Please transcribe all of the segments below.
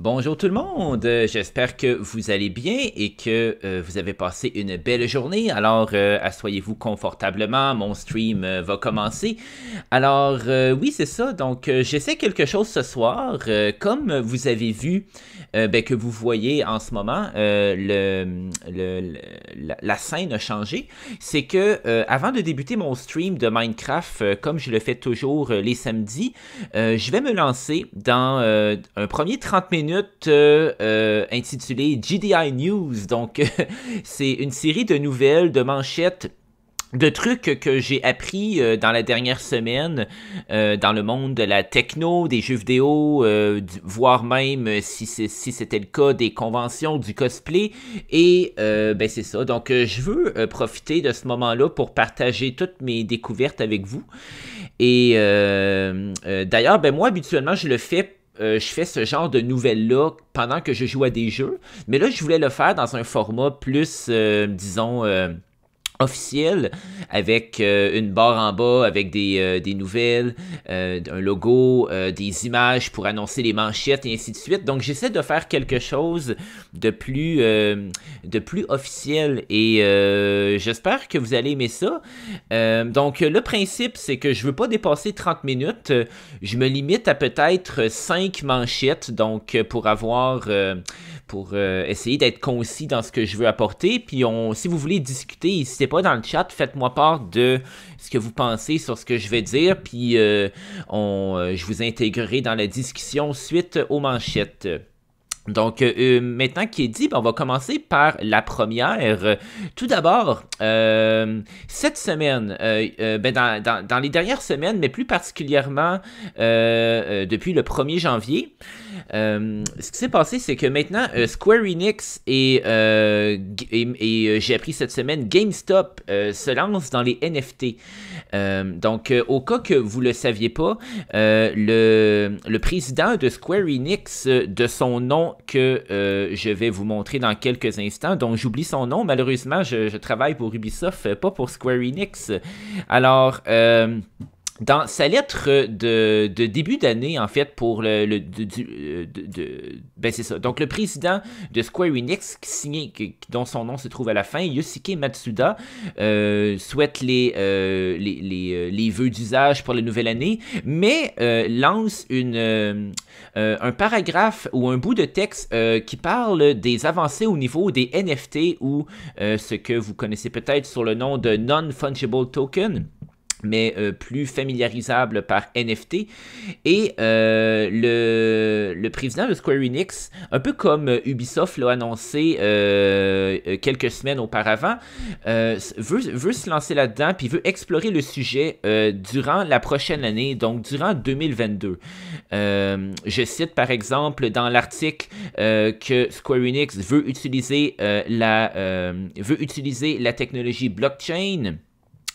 Bonjour tout le monde, euh, j'espère que vous allez bien et que euh, vous avez passé une belle journée. Alors, euh, asseyez-vous confortablement, mon stream va commencer. Alors, oui, c'est ça, donc j'essaie quelque chose ce soir. comme vous avez vu, ben, que vous voyez en ce moment, la, la, scène a changé. C'est que avant de débuter mon stream de Minecraft, comme je le fais toujours les samedis, je vais me lancer dans un premier 30 minutes Intitulé euh, euh, intitulée GDI News. Donc, c'est une série de nouvelles, de manchettes de trucs que j'ai appris euh, dans la dernière semaine dans le monde de la techno, des jeux vidéo, voire même, si, si c'était le cas, des conventions, du cosplay. Et ben c'est ça. Donc je veux profiter de ce moment-là pour partager toutes mes découvertes avec vous. Et d'ailleurs, ben moi habituellement je le fais euh, je fais ce genre de nouvelles-là pendant que je joue à des jeux. Mais là, je voulais le faire dans un format plus, euh, disons, euh, officiel avec euh, une barre en bas avec des, euh, nouvelles, euh, un logo, des images pour annoncer les manchettes et ainsi de suite. Donc j'essaie de faire quelque chose de plus de plus officiel et j'espère que vous allez aimer ça. donc le principe c'est que je veux pas dépasser 30 minutes, je me limite à peut-être 5 manchettes donc pour avoir pour euh, essayer d'être concis dans ce que je veux apporter. Puis on, si vous voulez discuter, n'hésitez pas dans le chat, faites-moi part de ce que vous pensez sur ce que je vais dire, puis euh, euh, je vous intégrerai dans la discussion suite aux manchettes. Donc, euh, euh, maintenant qu'il est dit, ben, on va commencer par la première. Tout d'abord, euh, cette semaine, ben, dans, les dernières semaines, mais plus particulièrement depuis le 1er janvier, ce qui s'est passé, c'est que maintenant, Square Enix et, et j'ai appris cette semaine, GameStop se lance dans les NFT. Euh, donc, euh, au cas que vous ne le saviez pas, euh, le, président de Square Enix, de son nom que je vais vous montrer dans quelques instants, donc j'oublie son nom, malheureusement, je, je, travaille pour Ubisoft, pas pour Square Enix. Alors dans sa lettre de, début d'année, en fait, pour le. Euh, ben, c'est ça. Donc, le président de Square Enix, qui dont son nom se trouve à la fin, Yosuke Matsuda, euh, souhaite les, euh, les, les, vœux d'usage pour la nouvelle année, mais lance un paragraphe ou un bout de texte qui parle des avancées au niveau des NFT ou ce que vous connaissez peut-être sur le nom de Non-Fungible Token mais euh, plus familiarisable par NFT. Et euh, le, président de Square Enix, un peu comme Ubisoft l'a annoncé euh, quelques semaines auparavant, veut, se lancer là-dedans, puis veut explorer le sujet durant la prochaine année, donc durant 2022. je cite par exemple dans l'article que Square Enix veut utiliser, veut utiliser la technologie blockchain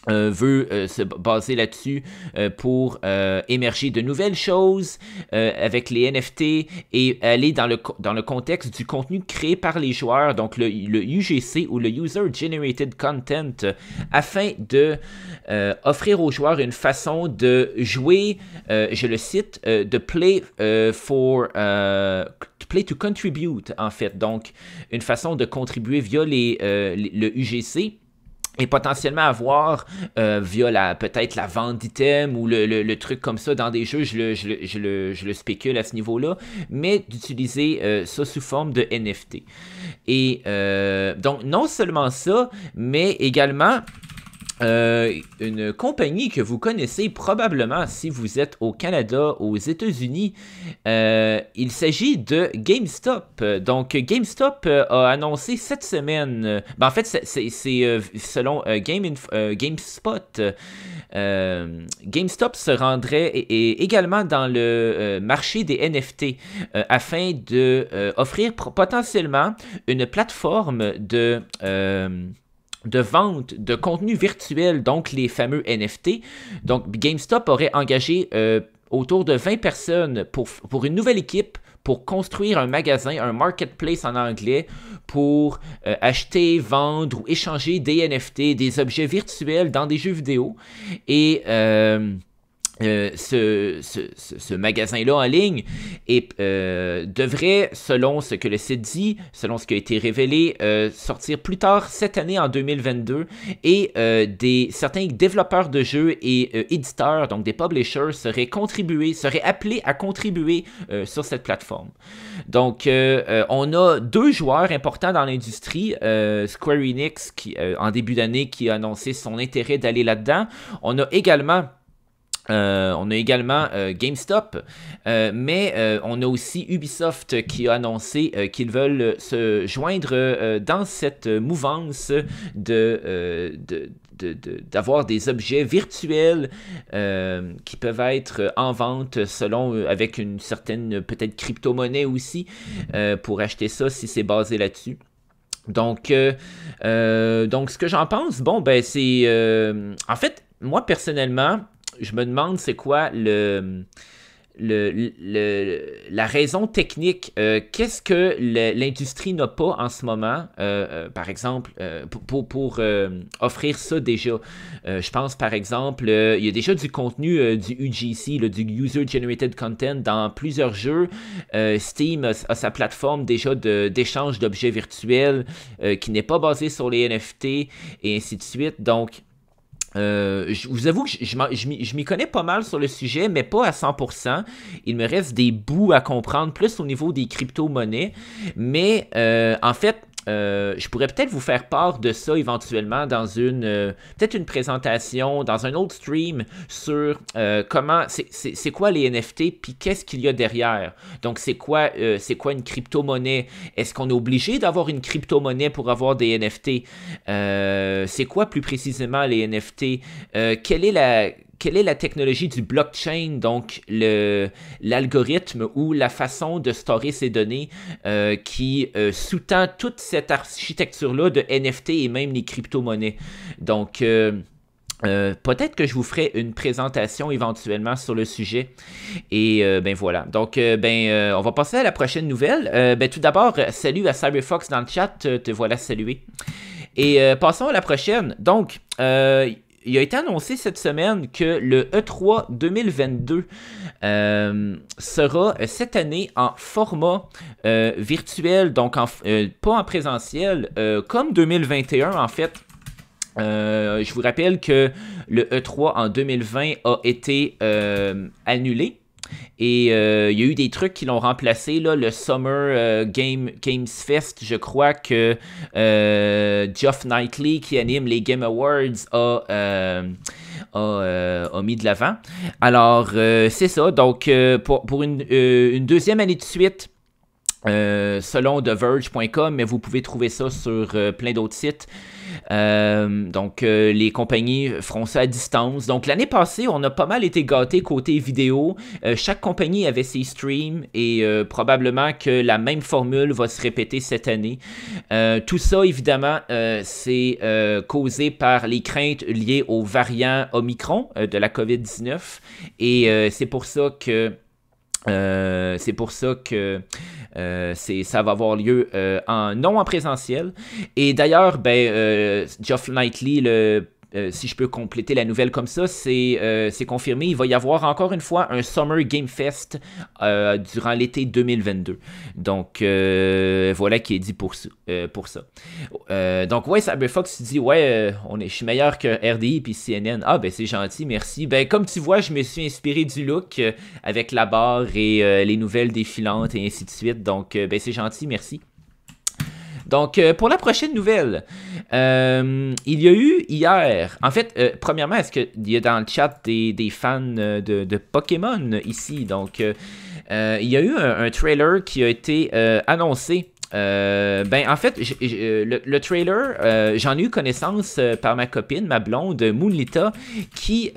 euh, veut euh, se baser là-dessus euh, pour émerger de nouvelles choses avec les NFT et aller dans le, dans le contexte du contenu créé par les joueurs, donc le, UGC ou le User Generated Content, afin de offrir aux joueurs une façon de jouer, je le cite, de play for play to contribute en fait, donc une façon de contribuer via les le UGC et potentiellement avoir, euh, via peut-être la vente d'items ou le, truc comme ça dans des jeux, je le, je le, spécule à ce niveau-là, mais d'utiliser euh, ça sous forme de NFT. Et euh, donc, non seulement ça, mais également, euh, une compagnie que vous connaissez probablement si vous êtes au Canada, aux États-Unis. Euh, il s'agit de GameStop. Donc, GameStop euh, a annoncé cette semaine, ben, en fait, c'est selon GameSpot, GameStop se rendrait également dans le marché des NFT afin d'offrir potentiellement une plateforme de de vente de contenu virtuel, donc les fameux NFT. Donc GameStop aurait engagé euh, autour de 20 personnes pour, pour une nouvelle équipe pour construire un magasin, un marketplace en anglais, pour euh, acheter, vendre ou échanger des NFT, des objets virtuels dans des jeux vidéo. Et... Euh, euh, ce, magasin-là en ligne et, euh, devrait, selon ce que le site dit, selon ce qui a été révélé, euh, sortir plus tard cette année en 2022 et des, certains développeurs de jeux et éditeurs, donc des publishers, seraient, contribués, seraient appelés à contribuer sur cette plateforme. Donc, on a deux joueurs importants dans l'industrie, Square Enix qui, en début d'année qui a annoncé son intérêt d'aller là-dedans. On a également... Euh, on a également euh, GameStop, euh, mais on a aussi Ubisoft qui a annoncé qu'ils veulent se joindre dans cette mouvance de, d'avoir des objets virtuels qui peuvent être en vente selon avec une certaine peut-être crypto-monnaie aussi pour acheter ça si c'est basé là-dessus. Donc, donc, ce que j'en pense, bon, ben, c'est. en fait, moi, personnellement, je me demande c'est quoi le, le, la raison technique. Euh, qu'est-ce que l'industrie n'a pas en ce moment, euh, euh, par exemple, pour, offrir ça déjà? je pense, par exemple, il y a déjà du contenu du UGC, du User Generated Content, dans plusieurs jeux. Steam a, sa plateforme déjà d'échange d'objets virtuels qui n'est pas basée sur les NFT et ainsi de suite. Donc, euh, je vous avoue que je, je m'y connais pas mal sur le sujet, mais pas à 100%. Il me reste des bouts à comprendre, plus au niveau des crypto-monnaies. Mais euh, en fait, euh, je pourrais peut-être vous faire part de ça éventuellement dans une euh, peut-être une présentation, dans un autre stream sur euh, comment c'est quoi les NFT puis qu'est-ce qu'il y a derrière. Donc c'est quoi c'est quoi une crypto-monnaie? Est-ce qu'on est obligé d'avoir une crypto-monnaie pour avoir des NFT? c'est quoi plus précisément les NFT? quelle est la quelle est la technologie du blockchain, donc l'algorithme ou la façon de stocker ces données euh, qui euh, sous-tend toute cette architecture-là de NFT et même les crypto-monnaies. Donc, euh, peut-être que je vous ferai une présentation éventuellement sur le sujet. Et ben voilà. Donc, ben, on va passer à la prochaine nouvelle. ben, tout d'abord, salut à Cyberfox dans le chat. Te, voilà salué. Et passons à la prochaine. Donc, euh, il a été annoncé cette semaine que le E3 2022 euh, sera euh, cette année en format euh, virtuel, donc pas en présentiel, comme 2021 en fait. je vous rappelle que le E3 en 2020 a été annulé et euh, il y a eu des trucs qui l'ont remplacé, le Summer euh, Game, Games Fest, je crois que euh, Geoff Knightley, qui anime les Game Awards, a, euh, a, mis de l'avant. Alors, c'est ça, donc pour, une, deuxième année de suite, euh, selon TheVerge.com, mais vous pouvez trouver ça sur euh, plein d'autres sites. Euh, donc, les compagnies feront ça à distance. Donc, l'année passée, on a pas mal été gâtés côté vidéo. chaque compagnie avait ses streams et probablement que la même formule va se répéter cette année. tout ça, évidemment, c'est causé par les craintes liées aux variants Omicron de la COVID-19. Et c'est pour ça que... c'est pour ça que euh, c'est ça va avoir lieu euh, en non en présentiel. Et d'ailleurs, ben, euh, Geoff Knightley, le euh, si je peux compléter la nouvelle comme ça, euh, c'est confirmé. Il va y avoir encore une fois un Summer Game Fest euh, durant l'été 2022. Donc voilà qui est dit pour, ça. donc ouais, Cyberfox dit ouais, on est, je suis meilleur que RDI et CNN. Ah ben c'est gentil, merci. Ben comme tu vois, je me suis inspiré du look avec la barre et les nouvelles défilantes et ainsi de suite. Donc ben c'est gentil, merci. Donc, euh, pour la prochaine nouvelle, euh, il y a eu hier, en fait, euh, premièrement, est-ce qu'il y a dans le chat des, fans de, Pokémon ici? Donc, il y a eu un, trailer qui a été annoncé ben en fait, le, trailer, j'en ai eu connaissance par ma copine, ma blonde, Moonlita, qui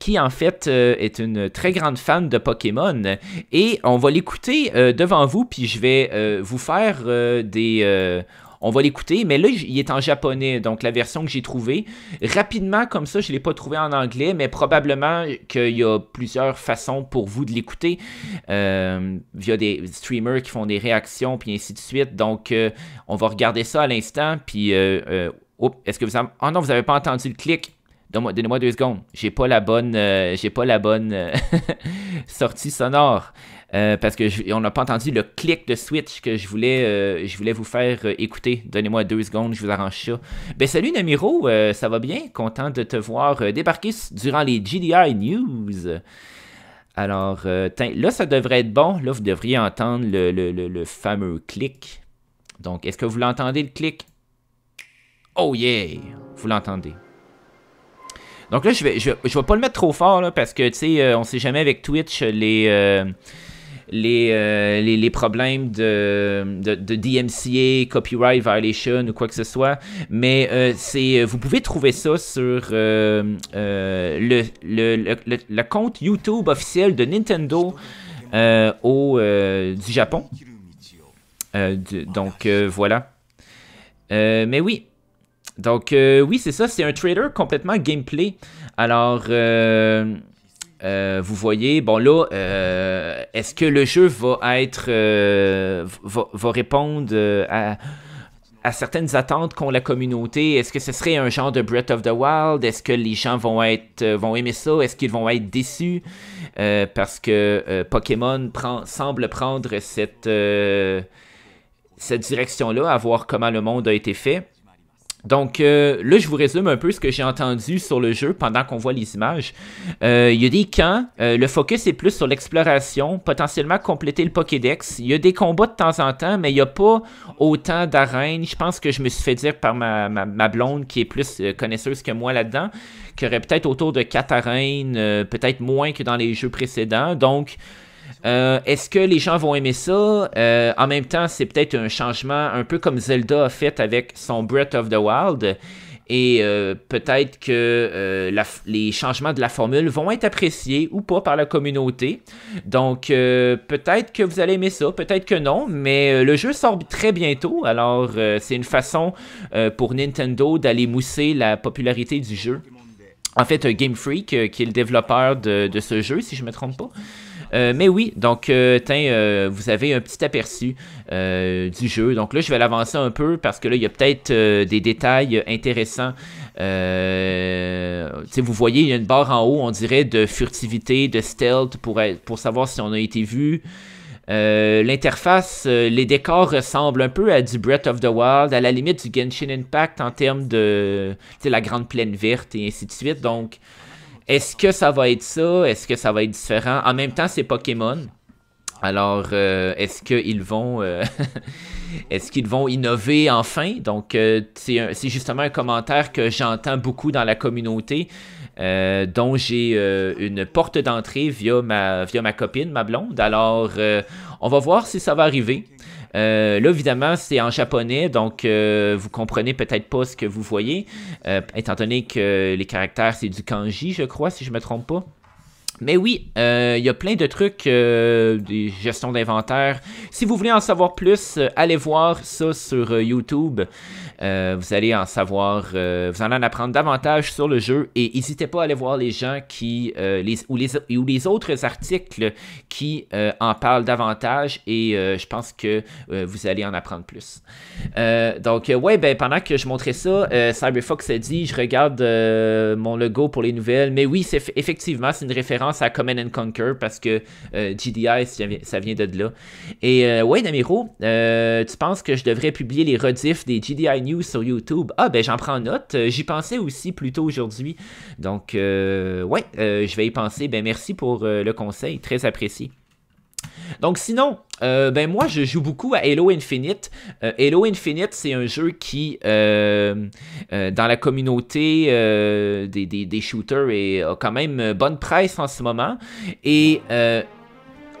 qui en fait euh, est une très grande fan de Pokémon. Et on va l'écouter euh, devant vous, puis je vais euh, vous faire des... on va l'écouter, mais là, il est en japonais, donc la version que j'ai trouvée. Rapidement, comme ça, je ne l'ai pas trouvé en anglais, mais probablement qu'il y a plusieurs façons pour vous de l'écouter. via des streamers qui font des réactions, puis ainsi de suite. Donc, on va regarder ça à l'instant, puis... est-ce que vous avez... Oh non, vous n'avez pas entendu le clic donnez-moi deux secondes. J'ai pas la bonne, euh, j'ai pas la bonne euh, sortie sonore euh, parce que on n'a pas entendu le clic de switch que je voulais, je voulais vous faire écouter. Donnez-moi deux secondes, je vous arrange ça. Ben salut Namiro, ça va bien Content de te voir débarquer durant les GDI News. Alors là, ça devrait être bon. Là, vous devriez entendre le fameux clic. Donc, est-ce que vous l'entendez le clic Oh yeah, vous l'entendez. Donc là, je vais, je, je vais pas le mettre trop fort, là, parce que, tu sais, euh, on sait jamais avec Twitch euh, les... Euh, les, les, problèmes de, de, DMCA, copyright violation ou quoi que ce soit. Mais c'est, vous pouvez trouver ça sur le, le, le, le, compte YouTube officiel de Nintendo au, du Japon. donc voilà. mais oui, donc euh, oui, c'est ça, c'est un trailer complètement gameplay. Alors, euh, euh, vous voyez, bon là, est-ce que le jeu va être, va, répondre à, certaines attentes qu'ont la communauté Est-ce que ce serait un genre de Breath of the Wild Est-ce que les gens vont être, vont aimer ça Est-ce qu'ils vont être déçus parce que Pokémon semble prendre cette cette direction-là, à voir comment le monde a été fait. Donc euh, là, je vous résume un peu ce que j'ai entendu sur le jeu pendant qu'on voit les images. Euh, il y a des camps, euh, le focus est plus sur l'exploration, potentiellement compléter le Pokédex. Il y a des combats de temps en temps, mais il n'y a pas autant d'arènes. Je pense que je me suis fait dire par ma, ma, ma blonde, qui est plus connaisseuse que moi là-dedans, qu'il y aurait peut-être autour de 4 arènes, peut-être moins que dans les jeux précédents. Donc euh, est-ce que les gens vont aimer ça? Euh, en même temps, c'est peut-être un changement un peu comme Zelda a fait avec son Breath of the Wild. Et euh, peut-être que les changements de la formule vont être appréciés ou pas par la communauté. Donc peut-être que vous allez aimer ça, peut-être que non, mais le jeu sort très bientôt. Alors c'est une façon pour Nintendo d'aller mousser la popularité du jeu. En fait, Game Freak, qui est le développeur de, de ce jeu, si je ne me trompe pas. Euh, mais oui, donc, euh, euh, vous avez un petit aperçu du jeu. Donc là, je vais l'avancer un peu parce que là, il y a peut-être des détails intéressants. vous voyez, il y a une barre en haut, on dirait, de furtivité, de stealth pour, pour savoir si on a été vu. l'interface, les décors ressemblent un peu à du Breath of the Wild, à la limite du Genshin Impact en termes de la grande plaine verte et ainsi de suite. Donc, est-ce que ça va être ça? Est-ce que ça va être différent? En même temps, c'est Pokémon. Alors, euh, est-ce qu'ils vont, euh, est-ce qu'ils vont innover enfin Donc, euh, c'est justement un commentaire que j'entends beaucoup dans la communauté, dont j'ai une porte d'entrée via ma, via ma copine, ma blonde. Alors, on va voir si ça va arriver. Euh, là, évidemment, c'est en japonais, donc euh, vous comprenez peut-être pas ce que vous voyez, euh, étant donné que les caractères, c'est du kanji, je crois, si je me trompe pas. Mais oui, il y a plein de trucs, des gestions d'inventaire. Si vous voulez en savoir plus, allez voir ça sur YouTube. Euh, vous allez en savoir, euh, vous allez en apprendre davantage sur le jeu et n'hésitez pas à aller voir les gens qui, euh, ou, les, autres articles qui en parlent davantage et je pense que vous allez en apprendre plus. donc, ouais, ben, pendant que je montrais ça, Cyberfox a dit Je regarde mon logo pour les nouvelles, mais oui, c'est effectivement, c'est une référence à Command and Conquer parce que GDI, ça vient de là. Et ouais, Namiro, tu penses que je devrais publier les rediffs des GDI News sur YouTube. Ah, ben j'en prends note. Euh, j'y pensais aussi plus tôt aujourd'hui. Donc, euh, ouais, euh, je vais y penser. Ben merci pour le conseil, très apprécié. Donc sinon, ben moi je joue beaucoup à Halo Infinite. Halo Infinite, c'est un jeu qui, dans la communauté des, shooters, est, a quand même bonne presse en ce moment. Et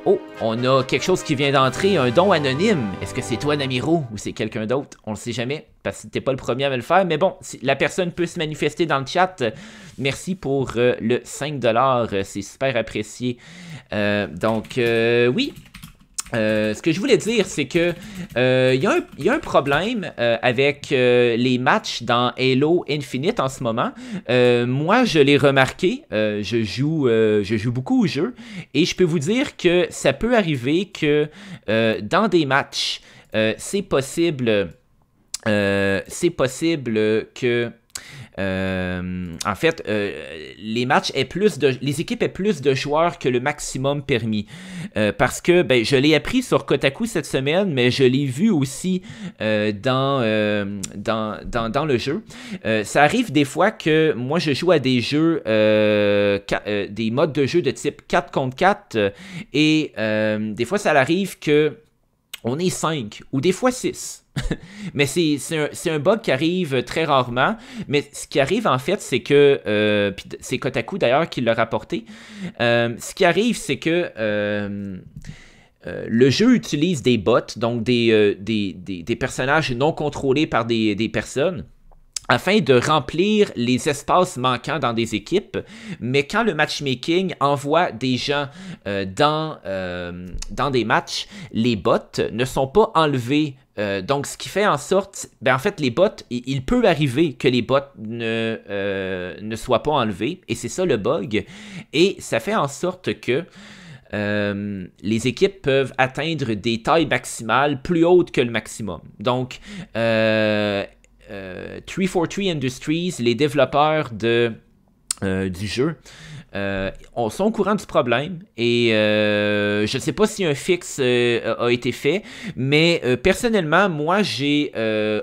Oh, on a quelque chose qui vient d'entrer, un don anonyme. Est-ce que c'est toi, Namiro, ou c'est quelqu'un d'autre? On le sait jamais, parce que t'es pas le premier à me le faire. Mais bon, la personne peut se manifester dans le chat. Merci pour euh, le 5$, euh, c'est super apprécié. Euh, donc, oui, euh, ce que je voulais dire, c'est que euh, il y, a un problème euh, avec les matchs dans Halo Infinite en ce moment. moi, je l'ai remarqué. je joue, je joue beaucoup au jeu et je peux vous dire que ça peut arriver que dans des matchs, c'est possible, c'est possible que euh, en fait, euh, les matchs aient plus de, les équipes aient plus de joueurs que le maximum permis. Euh, parce que ben, je l'ai appris sur Kotaku cette semaine, mais je l'ai vu aussi dans, dans, dans, le jeu. ça arrive des fois que moi je joue à des jeux, des modes de jeu de type 4 contre 4, et des fois ça arrive que on est 5 ou des fois 6. mais c'est un, bug qui arrive très rarement. Mais ce qui arrive en fait, c'est que, euh, c'est Kotaku d'ailleurs qui l'a rapporté, euh, ce qui arrive, c'est que euh, le jeu utilise des bots, donc des, des, des personnages non contrôlés par des personnes afin de remplir les espaces manquants dans des équipes. Mais quand le matchmaking envoie des gens euh, dans, euh, dans des matchs, les bots ne sont pas enlevés euh, donc, ce qui fait en sorte, ben, en fait, les bots, il, peut arriver que les bots ne, ne soient pas enlevés, et c'est ça le bug, et ça fait en sorte que les équipes peuvent atteindre des tailles maximales plus hautes que le maximum. Donc, 343 euh, Industries, les développeurs de, euh, du jeu, euh, sont au courant du problème et je ne sais pas si un fixe a été fait, mais personnellement, moi j'ai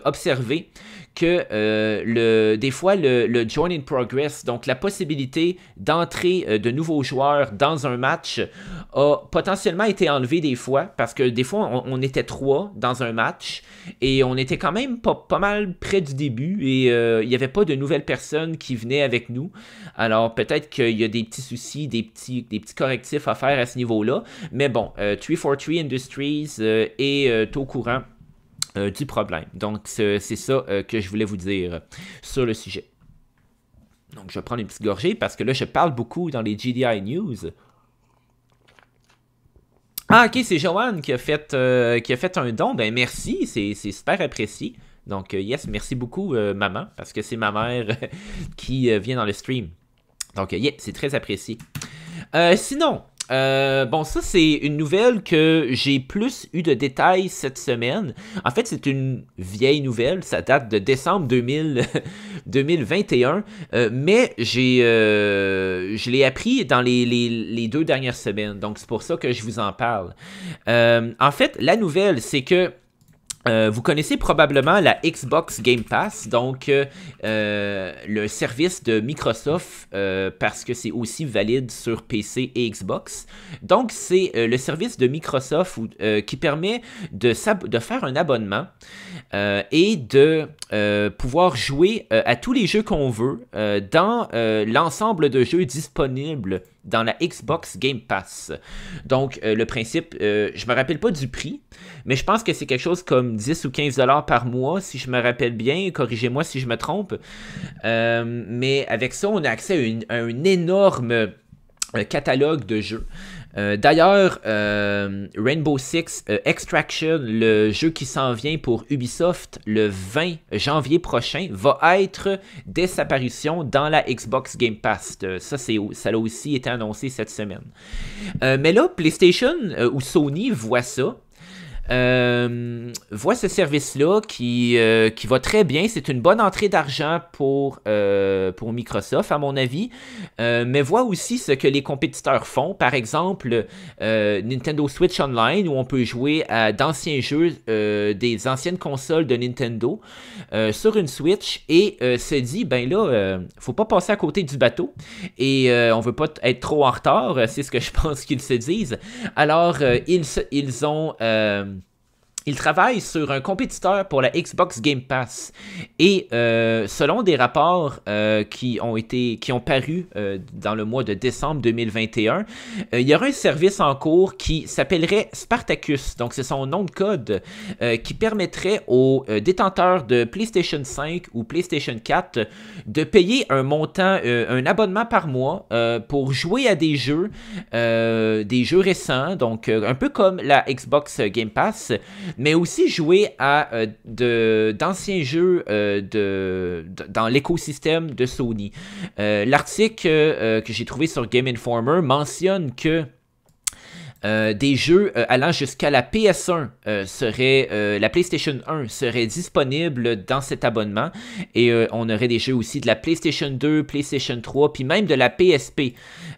observé que euh, le, des fois le, le, join in progress, donc la possibilité d'entrer euh, de nouveaux joueurs dans un match, a potentiellement été enlevé des fois parce que des fois on, était trois dans un match et on était quand même pas, pas mal près du début et euh, il n'y avait pas de nouvelles personnes qui venaient avec nous. Alors peut-être qu'il y a des petits soucis, des petits, des petits correctifs à faire à ce niveau-là, mais bon, 343 Industries est au courant euh, du problème. Donc, c'est ça euh, que je voulais vous dire sur le sujet. Donc, je prends une petite gorgée parce que là, je parle beaucoup dans les GDI News. Ah, ok, c'est Joanne qui a fait, euh, qui a fait un don. Ben, merci, c'est super apprécié. Donc, yes, merci beaucoup, maman, parce que c'est ma mère qui vient dans le stream. Donc, yes, c'est très apprécié. sinon, euh, bon, ça, c'est une nouvelle que j'ai plus eu de détails cette semaine. En fait, c'est une vieille nouvelle. Ça date de décembre 2000, 2021. Euh, mais j'ai, euh, je l'ai appris dans les, deux dernières semaines. Donc, c'est pour ça que je vous en parle. en fait, la nouvelle, c'est que euh, vous connaissez probablement la Xbox Game Pass, donc euh, euh, le service de Microsoft, parce que c'est aussi valide sur PC et Xbox. Donc c'est le service de Microsoft qui permet de, faire un abonnement euh, et de euh, pouvoir jouer euh, à tous les jeux qu'on veut dans l'ensemble de jeux disponibles dans la Xbox Game Pass. Donc le principe, je me rappelle pas du prix, mais je pense que c'est quelque chose comme 10 ou 15 dollars par mois si je me rappelle bien, corrigez-moi si je me trompe. mais avec ça, on a accès à un énorme catalogue de jeux. Euh, d'ailleurs, euh, Rainbow Six euh, Extraction, le jeu qui s'en vient pour Ubisoft le 20 janvier prochain, va être dès sa parution dans la Xbox Game Pass. Ça, ça a aussi été annoncé cette semaine. mais là, PlayStation ou Sony voit ça euh, voit ce service-là qui, euh, qui va très bien. C'est une bonne entrée d'argent pour, euh, pour Microsoft, à mon avis, euh, mais voit aussi ce que les compétiteurs font. Par exemple, Nintendo Switch Online, où on peut jouer à d'anciens jeux des anciennes consoles de Nintendo sur une Switch, et se dit, ben là, faut pas passer à côté du bateau, et on veut pas être trop en retard, c'est ce que je pense qu'ils se disent. Alors, ils, ils ont il travaille sur un compétiteur pour la Xbox Game Pass. Et euh, selon des rapports euh, qui ont été qui ont paru euh, dans le mois de décembre 2021, il y aura un service en cours qui s'appellerait Spartacus. Donc c'est son nom de code qui permettrait aux détenteurs de PlayStation 5 ou PlayStation 4 de payer un montant, un abonnement par mois pour jouer à des jeux, des jeux récents. Donc un peu comme la Xbox Game Pass mais aussi jouer à euh, d'anciens jeux euh, dans l'écosystème de Sony. Euh, l'article que j'ai trouvé sur Game Informer mentionne que euh, des jeux euh, allant jusqu'à la PS1 euh, serait, la PlayStation 1 serait disponible dans cet abonnement et on aurait des jeux aussi de la PlayStation 2, PlayStation 3, puis même de la PSP.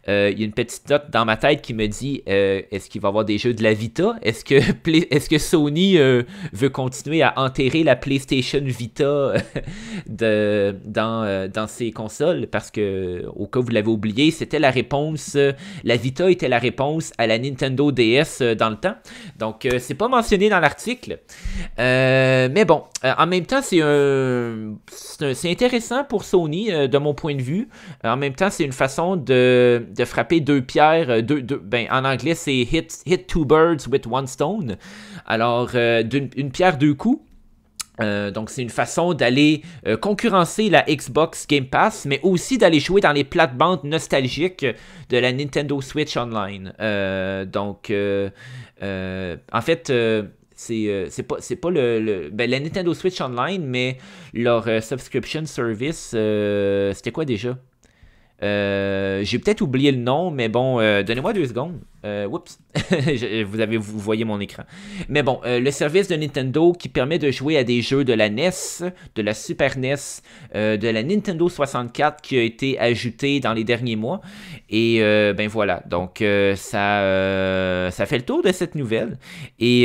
Il y a une petite note dans ma tête qui me dit est-ce qu'il va y avoir des jeux de la Vita Est-ce que, est que Sony veut continuer à enterrer la PlayStation Vita de, dans, dans ses consoles Parce que, au cas où vous l'avez oublié, c'était la réponse, la Vita était la réponse à la Nintendo DS euh, dans le temps. Donc, euh, c'est pas mentionné dans l'article. Euh, mais bon, en même temps, c'est c'est intéressant pour Sony de mon point de vue. en même temps, c'est une façon de, frapper deux pierres, deux, deux, ben, en anglais, c'est hit, hit two birds with one stone. Alors, d'une, une pierre deux coups. Euh, donc c'est une façon d'aller euh, concurrencer la Xbox Game Pass, mais aussi d'aller jouer dans les plates-bandes nostalgiques de la Nintendo Switch Online. Euh, donc en fait c'est pas, le, ben, la Nintendo Switch Online, mais leur subscription service c'était quoi déjà J'ai peut-être oublié le nom, mais bon donnez-moi deux secondes. Euh, oups, vous, avez, vous voyez mon écran. Mais bon, euh, le service de Nintendo qui permet de jouer à des jeux de la NES, de la Super NES, euh, de la Nintendo 64 qui a été ajouté dans les derniers mois. Et euh, ben voilà, donc ça, ça fait le tour de cette nouvelle. Et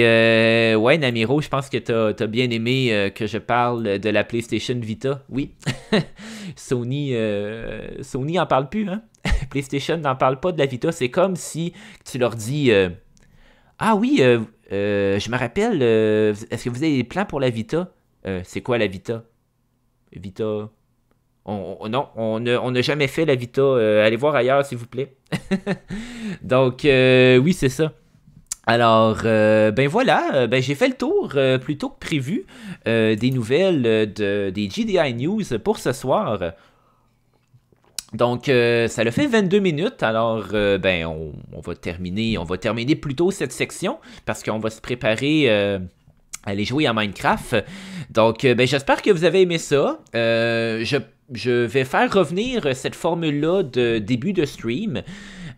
ouais, Namiro, je pense que tu as bien aimé que je parle de la PlayStation Vita. Oui, Sony, Sony en parle plus, hein. PlayStation n'en parle pas de la Vita. C'est comme si tu leur dis euh, Ah oui, euh, euh, je me rappelle, est-ce que vous avez des plans pour la Vita C'est quoi la Vita Vita. non, on n'a jamais fait la Vita. allez voir ailleurs, s'il vous plaît. Donc, oui, c'est ça. Alors, ben voilà, ben j'ai fait le tour plutôt que prévu des nouvelles de, des GDI News pour ce soir. Donc, euh, ça le fait 22 minutes. Alors, euh, ben, on, va terminer, on va terminer plutôt cette section parce qu'on va se préparer. Euh, à aller jouer à Minecraft. Donc, ben, j'espère que vous avez aimé ça. je je vais faire revenir cette formule-là de début de stream.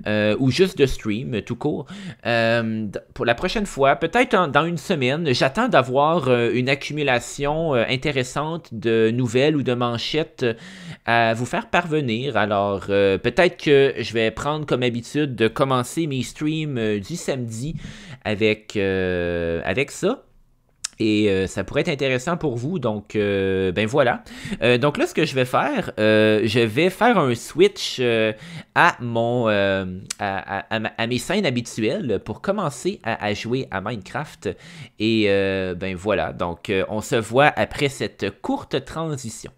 Euh, ou juste de stream euh, tout court. Euh, pour la prochaine fois, peut-être dans une semaine, j'attends d'avoir une accumulation intéressante de nouvelles ou de manchettes à vous faire parvenir. Alors peut-être que je vais prendre comme habitude de commencer mes streams du samedi avec, avec ça. Et euh, ça pourrait être intéressant pour vous. Donc, euh, ben voilà. Euh, donc là, ce que je vais faire, je vais faire un switch à mon à, à, mes scènes habituelles pour commencer à, jouer à Minecraft. Et ben voilà. Donc, on se voit après cette courte transition.